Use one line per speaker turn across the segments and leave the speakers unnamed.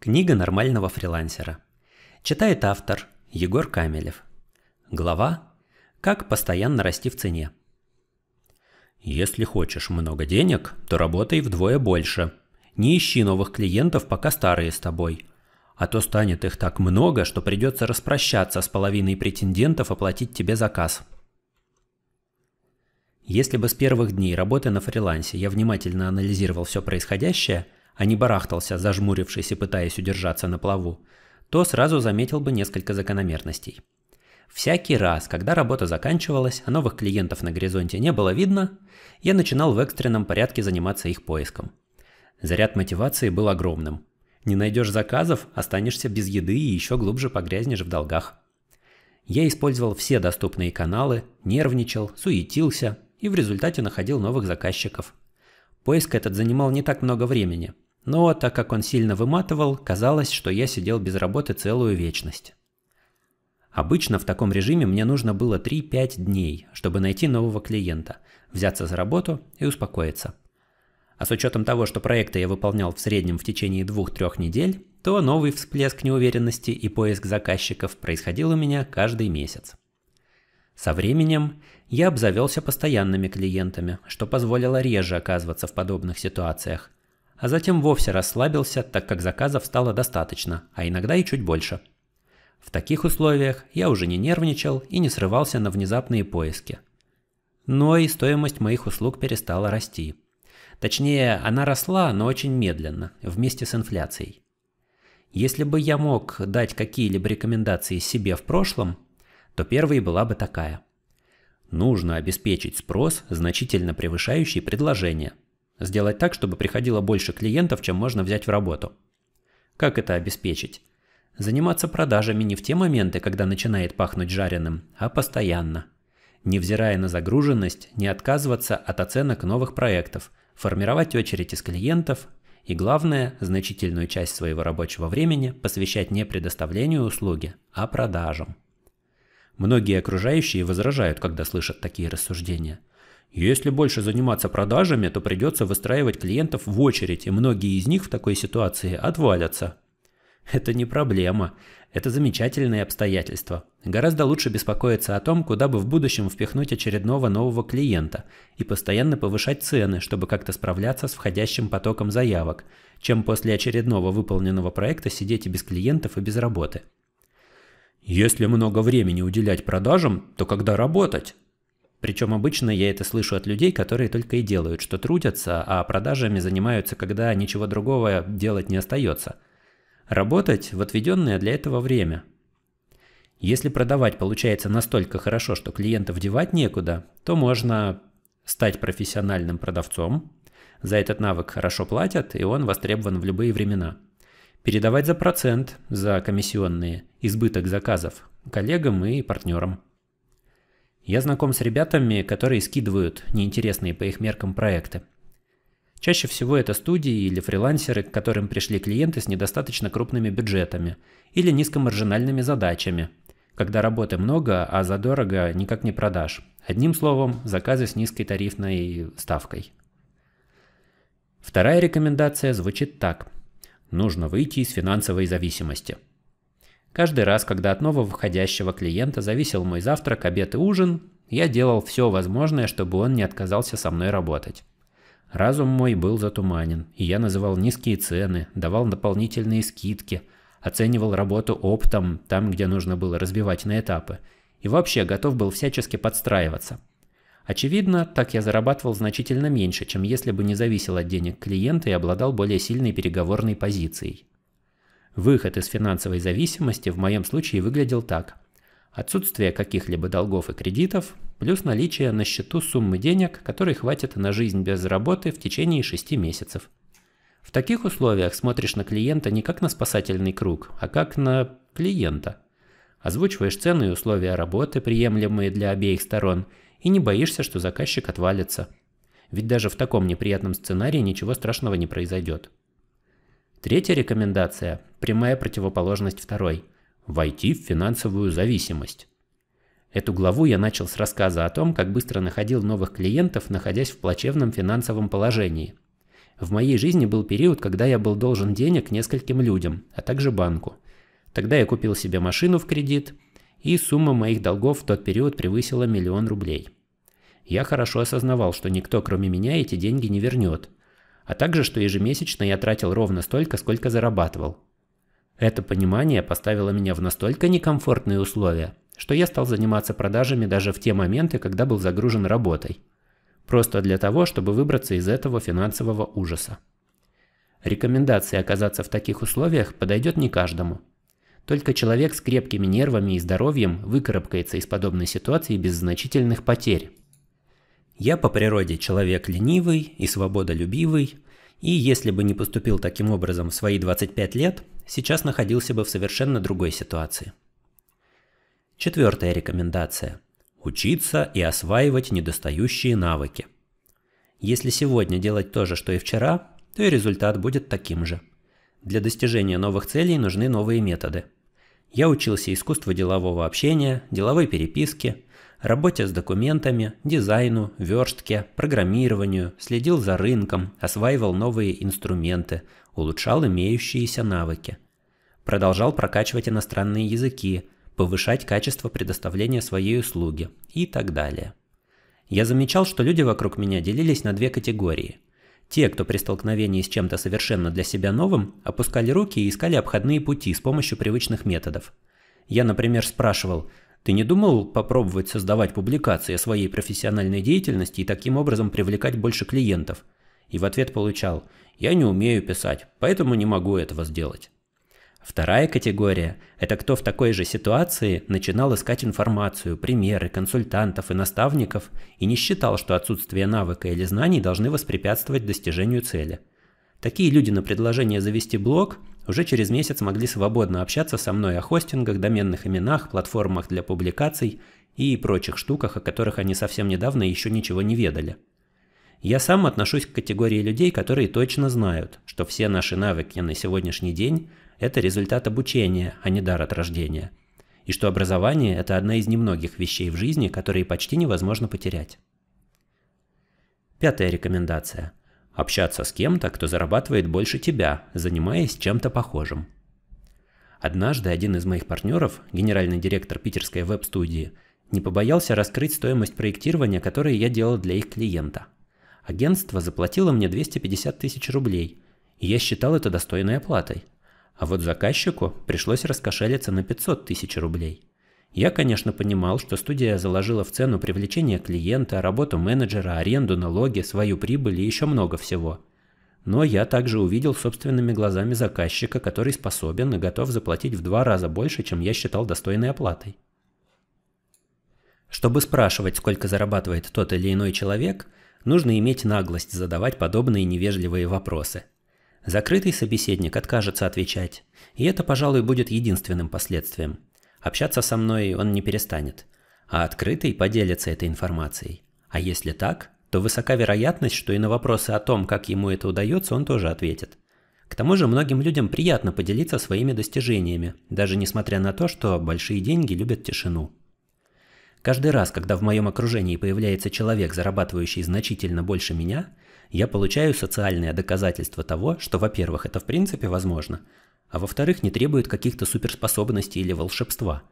Книга нормального фрилансера. Читает автор Егор Камелев. Глава «Как постоянно расти в цене». Если хочешь много денег, то работай вдвое больше. Не ищи новых клиентов, пока старые с тобой. А то станет их так много, что придется распрощаться с половиной претендентов оплатить тебе заказ. Если бы с первых дней работы на фрилансе я внимательно анализировал все происходящее – а не барахтался, зажмурившись и пытаясь удержаться на плаву, то сразу заметил бы несколько закономерностей. Всякий раз, когда работа заканчивалась, а новых клиентов на горизонте не было видно, я начинал в экстренном порядке заниматься их поиском. Заряд мотивации был огромным. Не найдешь заказов, останешься без еды и еще глубже погрязнешь в долгах. Я использовал все доступные каналы, нервничал, суетился и в результате находил новых заказчиков. Поиск этот занимал не так много времени – но так как он сильно выматывал, казалось, что я сидел без работы целую вечность. Обычно в таком режиме мне нужно было 3-5 дней, чтобы найти нового клиента, взяться за работу и успокоиться. А с учетом того, что проекты я выполнял в среднем в течение 2-3 недель, то новый всплеск неуверенности и поиск заказчиков происходил у меня каждый месяц. Со временем я обзавелся постоянными клиентами, что позволило реже оказываться в подобных ситуациях, а затем вовсе расслабился, так как заказов стало достаточно, а иногда и чуть больше. В таких условиях я уже не нервничал и не срывался на внезапные поиски. Но и стоимость моих услуг перестала расти. Точнее, она росла, но очень медленно, вместе с инфляцией. Если бы я мог дать какие-либо рекомендации себе в прошлом, то первой была бы такая. Нужно обеспечить спрос, значительно превышающий предложение – Сделать так, чтобы приходило больше клиентов, чем можно взять в работу. Как это обеспечить? Заниматься продажами не в те моменты, когда начинает пахнуть жареным, а постоянно. Невзирая на загруженность, не отказываться от оценок новых проектов, формировать очередь из клиентов и, главное, значительную часть своего рабочего времени посвящать не предоставлению услуги, а продажам. Многие окружающие возражают, когда слышат такие рассуждения – если больше заниматься продажами, то придется выстраивать клиентов в очередь, и многие из них в такой ситуации отвалятся. Это не проблема. Это замечательные обстоятельства. Гораздо лучше беспокоиться о том, куда бы в будущем впихнуть очередного нового клиента и постоянно повышать цены, чтобы как-то справляться с входящим потоком заявок, чем после очередного выполненного проекта сидеть и без клиентов, и без работы. Если много времени уделять продажам, то когда работать? Причем обычно я это слышу от людей, которые только и делают, что трудятся, а продажами занимаются, когда ничего другого делать не остается. Работать в отведенное для этого время. Если продавать получается настолько хорошо, что клиентов девать некуда, то можно стать профессиональным продавцом. За этот навык хорошо платят, и он востребован в любые времена. Передавать за процент, за комиссионные, избыток заказов коллегам и партнерам – я знаком с ребятами, которые скидывают неинтересные по их меркам проекты. Чаще всего это студии или фрилансеры, к которым пришли клиенты с недостаточно крупными бюджетами или низкомаржинальными задачами, когда работы много, а задорого никак не продашь. Одним словом, заказы с низкой тарифной ставкой. Вторая рекомендация звучит так. Нужно выйти из финансовой зависимости – Каждый раз, когда от нового входящего клиента зависел мой завтрак, обед и ужин, я делал все возможное, чтобы он не отказался со мной работать. Разум мой был затуманен, и я называл низкие цены, давал дополнительные скидки, оценивал работу оптом, там, где нужно было разбивать на этапы, и вообще готов был всячески подстраиваться. Очевидно, так я зарабатывал значительно меньше, чем если бы не зависел от денег клиента и обладал более сильной переговорной позицией. Выход из финансовой зависимости в моем случае выглядел так. Отсутствие каких-либо долгов и кредитов, плюс наличие на счету суммы денег, которой хватит на жизнь без работы в течение 6 месяцев. В таких условиях смотришь на клиента не как на спасательный круг, а как на клиента. Озвучиваешь цены и условия работы, приемлемые для обеих сторон, и не боишься, что заказчик отвалится. Ведь даже в таком неприятном сценарии ничего страшного не произойдет. Третья рекомендация – прямая противоположность второй – войти в финансовую зависимость. Эту главу я начал с рассказа о том, как быстро находил новых клиентов, находясь в плачевном финансовом положении. В моей жизни был период, когда я был должен денег нескольким людям, а также банку. Тогда я купил себе машину в кредит, и сумма моих долгов в тот период превысила миллион рублей. Я хорошо осознавал, что никто кроме меня эти деньги не вернет – а также, что ежемесячно я тратил ровно столько, сколько зарабатывал. Это понимание поставило меня в настолько некомфортные условия, что я стал заниматься продажами даже в те моменты, когда был загружен работой. Просто для того, чтобы выбраться из этого финансового ужаса. Рекомендация оказаться в таких условиях подойдет не каждому. Только человек с крепкими нервами и здоровьем выкарабкается из подобной ситуации без значительных потерь. Я по природе человек ленивый и свободолюбивый, и если бы не поступил таким образом в свои 25 лет, сейчас находился бы в совершенно другой ситуации. Четвертая рекомендация. Учиться и осваивать недостающие навыки. Если сегодня делать то же, что и вчера, то и результат будет таким же. Для достижения новых целей нужны новые методы. Я учился искусству делового общения, деловой переписки, работе с документами, дизайну, верстке, программированию, следил за рынком, осваивал новые инструменты, улучшал имеющиеся навыки. Продолжал прокачивать иностранные языки, повышать качество предоставления своей услуги и так далее. Я замечал, что люди вокруг меня делились на две категории. Те, кто при столкновении с чем-то совершенно для себя новым, опускали руки и искали обходные пути с помощью привычных методов. Я, например, спрашивал – ты не думал попробовать создавать публикации о своей профессиональной деятельности и таким образом привлекать больше клиентов? И в ответ получал «Я не умею писать, поэтому не могу этого сделать». Вторая категория – это кто в такой же ситуации начинал искать информацию, примеры, консультантов и наставников и не считал, что отсутствие навыка или знаний должны воспрепятствовать достижению цели. Такие люди на предложение завести блог уже через месяц могли свободно общаться со мной о хостингах, доменных именах, платформах для публикаций и прочих штуках, о которых они совсем недавно еще ничего не ведали. Я сам отношусь к категории людей, которые точно знают, что все наши навыки на сегодняшний день – это результат обучения, а не дар от рождения, и что образование – это одна из немногих вещей в жизни, которые почти невозможно потерять. Пятая рекомендация – общаться с кем-то, кто зарабатывает больше тебя, занимаясь чем-то похожим. Однажды один из моих партнеров, генеральный директор питерской веб-студии, не побоялся раскрыть стоимость проектирования, которое я делал для их клиента. Агентство заплатило мне 250 тысяч рублей, и я считал это достойной оплатой. А вот заказчику пришлось раскошелиться на 500 тысяч рублей – я, конечно, понимал, что студия заложила в цену привлечение клиента, работу менеджера, аренду, налоги, свою прибыль и еще много всего. Но я также увидел собственными глазами заказчика, который способен и готов заплатить в два раза больше, чем я считал достойной оплатой. Чтобы спрашивать, сколько зарабатывает тот или иной человек, нужно иметь наглость задавать подобные невежливые вопросы. Закрытый собеседник откажется отвечать, и это, пожалуй, будет единственным последствием – Общаться со мной он не перестанет, а открытый поделится этой информацией. А если так, то высока вероятность, что и на вопросы о том, как ему это удается, он тоже ответит. К тому же многим людям приятно поделиться своими достижениями, даже несмотря на то, что большие деньги любят тишину. Каждый раз, когда в моем окружении появляется человек, зарабатывающий значительно больше меня, я получаю социальное доказательство того, что, во-первых, это в принципе возможно, а во-вторых, не требует каких-то суперспособностей или волшебства.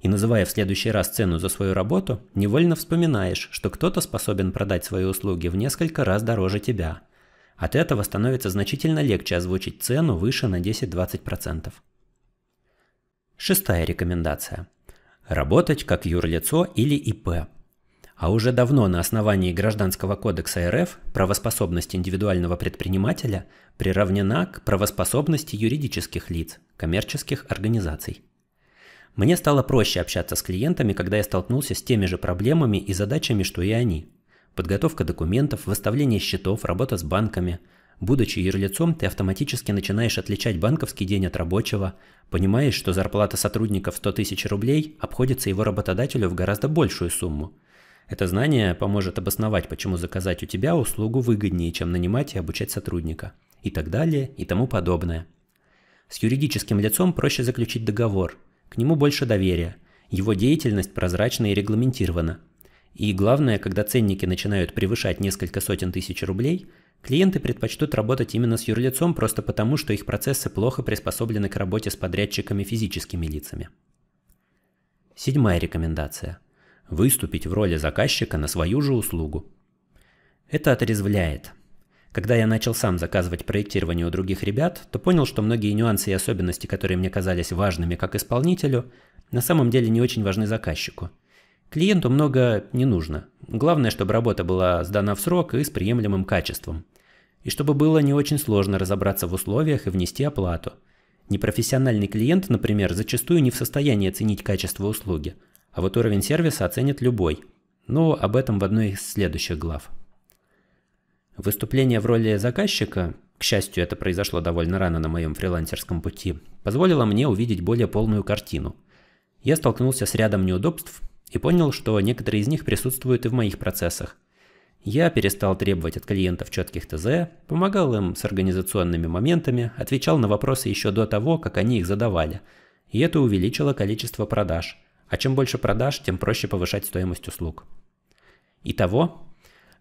И называя в следующий раз цену за свою работу, невольно вспоминаешь, что кто-то способен продать свои услуги в несколько раз дороже тебя. От этого становится значительно легче озвучить цену выше на 10-20%. Шестая рекомендация. Работать как юрлицо или ИП. А уже давно на основании Гражданского кодекса РФ правоспособность индивидуального предпринимателя приравнена к правоспособности юридических лиц, коммерческих организаций. Мне стало проще общаться с клиентами, когда я столкнулся с теми же проблемами и задачами, что и они. Подготовка документов, выставление счетов, работа с банками. Будучи юрлицом, ты автоматически начинаешь отличать банковский день от рабочего, понимаешь, что зарплата сотрудников 100 тысяч рублей обходится его работодателю в гораздо большую сумму – это знание поможет обосновать, почему заказать у тебя услугу выгоднее, чем нанимать и обучать сотрудника. И так далее, и тому подобное. С юридическим лицом проще заключить договор. К нему больше доверия. Его деятельность прозрачна и регламентирована. И главное, когда ценники начинают превышать несколько сотен тысяч рублей, клиенты предпочтут работать именно с юрлицом просто потому, что их процессы плохо приспособлены к работе с подрядчиками физическими лицами. Седьмая рекомендация – выступить в роли заказчика на свою же услугу. Это отрезвляет. Когда я начал сам заказывать проектирование у других ребят, то понял, что многие нюансы и особенности, которые мне казались важными как исполнителю, на самом деле не очень важны заказчику. Клиенту много не нужно. Главное, чтобы работа была сдана в срок и с приемлемым качеством. И чтобы было не очень сложно разобраться в условиях и внести оплату. Непрофессиональный клиент, например, зачастую не в состоянии оценить качество услуги – а вот уровень сервиса оценит любой, но ну, об этом в одной из следующих глав. Выступление в роли заказчика, к счастью, это произошло довольно рано на моем фрилансерском пути, позволило мне увидеть более полную картину. Я столкнулся с рядом неудобств и понял, что некоторые из них присутствуют и в моих процессах. Я перестал требовать от клиентов четких ТЗ, помогал им с организационными моментами, отвечал на вопросы еще до того, как они их задавали, и это увеличило количество продаж – а чем больше продаж, тем проще повышать стоимость услуг. Итого,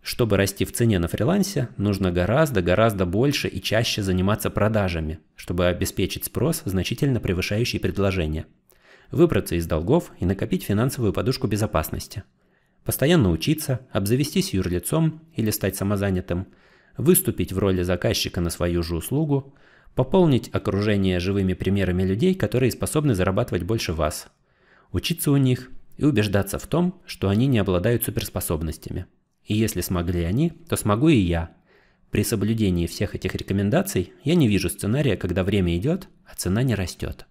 чтобы расти в цене на фрилансе, нужно гораздо-гораздо больше и чаще заниматься продажами, чтобы обеспечить спрос, значительно превышающий предложение. Выбраться из долгов и накопить финансовую подушку безопасности. Постоянно учиться, обзавестись юрлицом или стать самозанятым, выступить в роли заказчика на свою же услугу, пополнить окружение живыми примерами людей, которые способны зарабатывать больше вас – учиться у них и убеждаться в том, что они не обладают суперспособностями. И если смогли они, то смогу и я. При соблюдении всех этих рекомендаций я не вижу сценария, когда время идет, а цена не растет.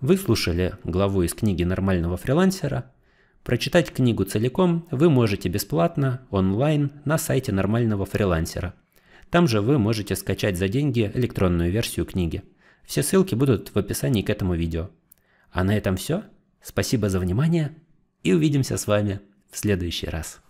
Вы слушали главу из книги «Нормального фрилансера». Прочитать книгу целиком вы можете бесплатно, онлайн, на сайте «Нормального фрилансера». Там же вы можете скачать за деньги электронную версию книги. Все ссылки будут в описании к этому видео. А на этом все. Спасибо за внимание и увидимся с вами в следующий раз.